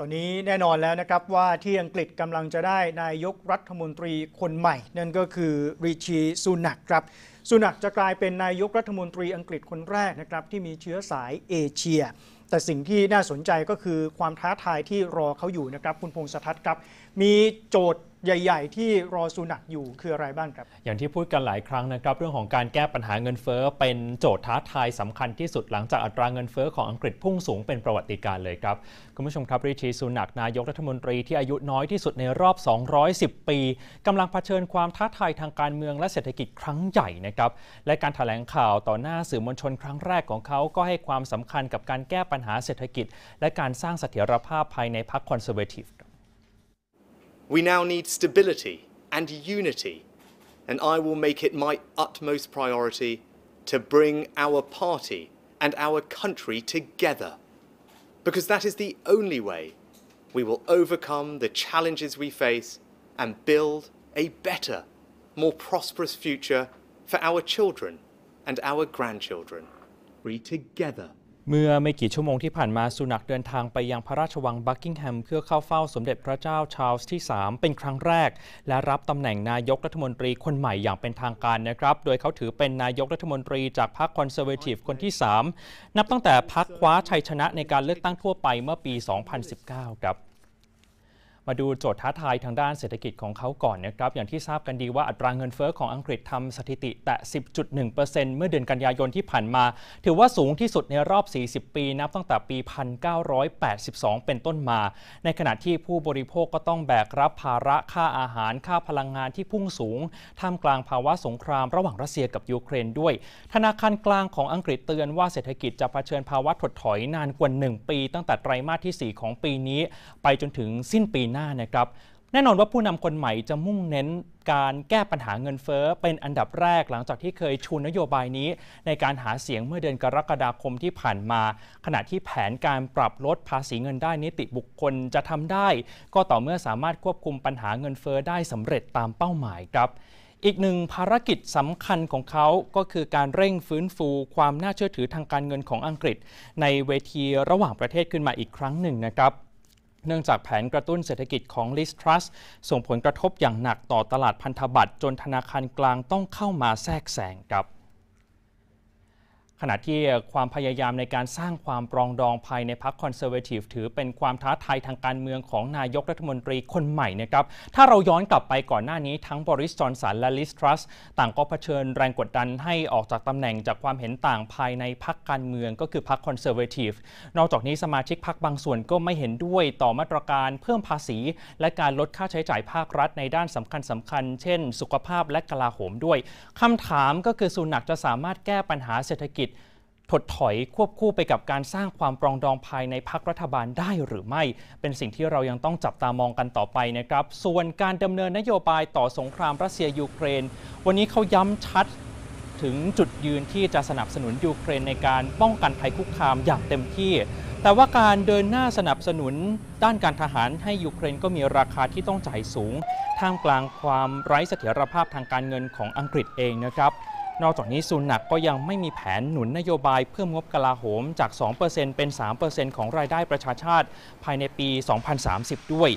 ตอนนี้แน่นอนแล้วนะครับว่าที่อังกฤษกำลังจะได้นายกรัฐมนตรีคนใหม่ นั่นก็คือริชีซุนักครับซุนักจะกลายเป็นนายกรัฐมนตรีอังกฤษคนแรกนะครับที่มีเชื้อสายเอเชียแต่สิ่งที่น่าสนใจก็คือความท้าทายที่รอเขาอยู่นะครับคุณพงศธัน์ครับ มีโจทย์ใหญ่ ๆ ที่รอสุนัขอยู่คืออะไรบ้างครับ อย่างที่พูดกันหลายครั้งนะครับ เรื่องของการแก้ปัญหาเงินเฟ้อ เป็นโจทย์ท้าทายสำคัญที่สุดหลังจากอัตราเงินเฟ้อของอังกฤษพุ่งสูงเป็นประวัติการเลยครับคุณผู้ชมครับริชีสุนักนายกรัฐมนตรีที่อายุน้อยที่สุดในรอบ 210 ปี กำลังเผชิญความท้าทายทางการเมืองและเศรษฐกิจครั้งใหญ่นะครับและการถแถลงข่าวต่อหน้าสื่อมวลชน ครั้งแรกของเขา ก็ให้ความสำคัญกับการแก้ปัญ We now need stability and unity and I will make it my utmost priority to bring our party and our country together because that is the only way we will overcome the challenges we face and build a better, more prosperous future for our children and our grandchildren. We together. เมื่อไม่กี่ชั่วโมงที่ผ่านมาสุนัขเดินทางไปยังพระราชวังบักกิงแฮมเพื่อเข้าเฝ้าสมเด็จพระเจ้าชาร์ลส์ที่ 3 เป็นครั้งแรก และรับตำแหน่งนายกรัฐมนตรีคนใหม่อย่างเป็นทางการนะครับโดยเขาถือเป็นนายกรัฐมนตรีจากพรรคคอนเซอร์เวทีฟคนที่ 3 นับตั้งแต่พรรคคว้าชัยชนะในการเลือกตั้งทั่วไปเมื่อปี 2019 ครับมาดูโจทย์ท้าทายทางด้านเศรษฐกิจของเขาก่อนนะครับอย่างที่ทราบกันดีว่าอัตราเงินเฟอ้อของอังกฤษทำสถิติแต่10.1%เปอร์เเซ็นมื่อเดือนกันยายนที่ผ่านมา ถือว่าสูงที่สุดในรอบ 40 ปีนับตั้งแต่ปี 1982 เป็นต้นมา ในขณะที่ผู้บริโภคก็ต้องแบกรับภาระค่าอาหารค่าพลังงานที่พุ่งสูงท่ามกลางภาวะสงครามระหว่างรัสเซียกับยูเครนด้วย ธนาคารกลางของอังกฤษเตือนว่าเศรษฐกิจจะเผชิญภาวะถดถอยนานกว่า 1 ปี ตั้งแต่ไตรมาสที่ 4 ของปีนี้ไปจนถึงสิ้นปีหน้านะครับ แน่นอนว่าผู้นำคนใหม่จะมุ่งเน้นการแก้ปัญหาเงินเฟ้อเป็นอันดับแรก หลังจากที่เคยชูนโยบายนี้ ในการหาเสียงเมื่อเดือนกรกฎาคมที่ผ่านมา ขณะที่แผนการปรับลดภาษีเงินได้นิติบุคคลจะทำได้ ก็ต่อเมื่อสามารถควบคุมปัญหาเงินเฟ้อ ได้สำเร็จตามเป้าหมายครับ อีกหนึ่งภารกิจสำคัญของเขาก็คือการเร่งฟื้นฟูความน่าเชื่อถือทางการเงินของอังกฤษ ในเวทีระหว่างประเทศขึ้นมาอีกครั้งหนึ่งนะครับเนื่องจากแผนกระตุ้นเศรษฐกิจของลิสทรัสส่งผลกระทบอย่างหนักต่อตลาดพันธบัตรจนธนาคารกลางต้องเข้ามาแทรกแซงครับขณะที่ความพยายามในการสร้างความปรองดองภายในพรรคคอนเซอร์เวทีฟถือเป็นความท้าทายทางการเมืองของนายกรัฐมนตรีคนใหม่นะครับถ้าเราย้อนกลับไปก่อนหน้านี้ทั้งบริสจอนสันและลิสทรัสต่างก็เผชิญแรงกดดันให้ออกจากตำแหน่งจากความเห็นต่างภายในพรรคการเมืองก็คือพรรคคอนเซอร์เวทีฟนอกจากนี้สมาชิกพรรคบางส่วนก็ไม่เห็นด้วยต่อมาตรการเพิ่มภาษี และการลดค่าใช้จ่ายภาครัฐในด้านสำคัญสำคัญ เช่น สุขภาพและกลาโหมด้วย คำถามก็คือสุนักจะสามารถแก้ปัญหาเศรษฐกิจถดถอยควบคู่ไปกับการสร้างความปรองดองภายในพักรัฐบาลได้หรือไม่เป็นสิ่งที่เรายังต้องจับตามองกันต่อไปนะครับ ส่วนการดำเนินนโยบายต่อสงครามรัสเซียยูเครน วันนี้เขาย้ำชัดถึงจุดยืนที่จะสนับสนุนยูเครนในการป้องกันภัยคุกคามอย่างเต็มที่ แต่ว่าการเดินหน้าสนับสนุนด้านการทหารให้ยูเครนก็มีราคาที่ต้องจ่ายสูงท่ามกลางความไร้เสถียรภาพทางการเงินของอังกฤษเองนะครับนอกจากนี้ซุนนักก็ยังไม่มีแผนหนุนนโยบายเพิ่มงบกลาโหม จาก 2%เป็น 3%ของรายได้ประชาชาติภายในปี 2030 ด้วย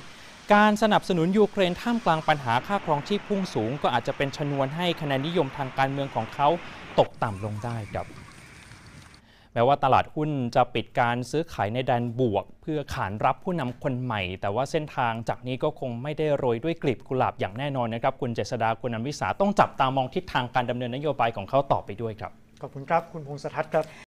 การสนับสนุนยูเครนท่ามกลางปัญหาค่าครองชีพพุ่งสูง ก็อาจจะเป็นชนวนให้คะแนนนิยมทางการเมืองของเขาตกต่ำลงได้ครับแม้ว่าตลาดหุ้นจะปิดการซื้อขายในแดนบวก เพื่อขานรับผู้นำคนใหม่ แต่ว่าเส้นทางจากนี้ก็คงไม่ได้โรยด้วยกลีบกุหลาบอย่างแน่นอนนะครับ คุณเจษดาคุณนันวิสาต้องจับตามองทิศทางการดำเนินนโยบายของเขาต่อไปด้วยครับ ขอบคุณครับ คุณพงษ์สัศธ์ครับ